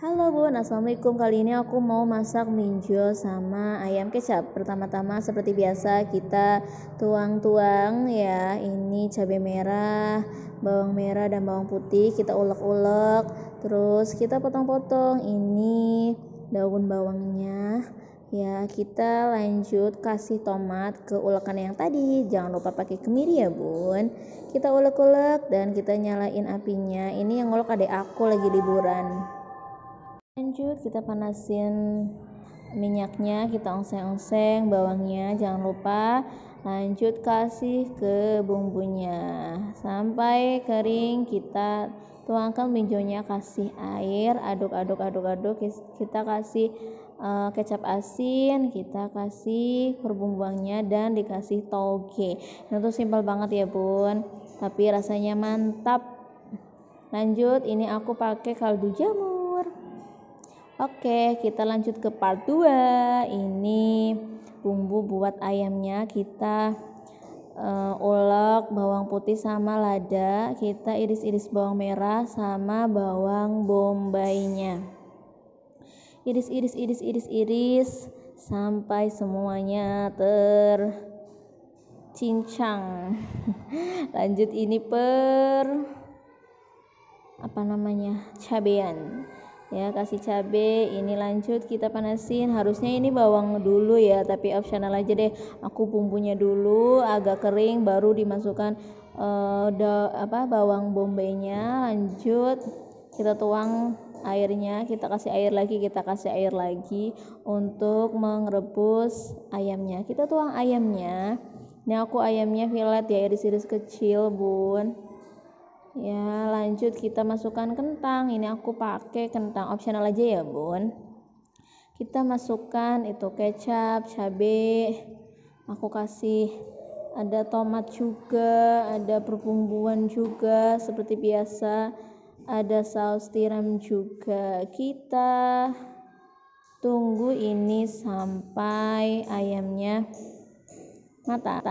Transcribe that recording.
Halo Bun, nah, Assalamualaikum Kali ini aku mau masak minjo sama ayam kecap Pertama-tama seperti biasa kita tuang-tuang ya Ini cabai merah, bawang merah dan bawang putih Kita ulek-ulek Terus kita potong-potong Ini daun bawangnya Ya kita lanjut kasih tomat ke ulekan yang tadi Jangan lupa pakai kemiri ya bun Kita ulek-ulek dan kita nyalain apinya Ini yang ngulek adek aku lagi liburan lanjut kita panasin minyaknya kita ongseng-ongseng bawangnya jangan lupa lanjut kasih ke bumbunya sampai kering kita tuangkan minjonya kasih air aduk-aduk aduk-aduk kita kasih eh, kecap asin kita kasih perbumbuannya dan dikasih toge nah, itu simpel banget ya bun tapi rasanya mantap lanjut ini aku pakai kaldu jamur Oke, kita lanjut ke part 2. Ini bumbu buat ayamnya kita uh, ulek bawang putih sama lada, kita iris-iris bawang merah sama bawang bombaynya. Iris-iris iris iris iris sampai semuanya ter cincang. Lanjut ini per apa namanya? cabean ya kasih cabe ini lanjut kita panasin harusnya ini bawang dulu ya tapi opsional aja deh aku bumbunya dulu agak kering baru dimasukkan uh, eh, da, apa bawang bombaynya lanjut kita tuang airnya kita kasih air lagi kita kasih air lagi untuk merebus ayamnya kita tuang ayamnya ini aku ayamnya fillet ya iris-iris kecil bun ya lanjut kita masukkan kentang ini aku pakai kentang opsional aja ya bun kita masukkan itu kecap cabe aku kasih ada tomat juga ada perbumbuan juga seperti biasa ada saus tiram juga kita tunggu ini sampai ayamnya matang.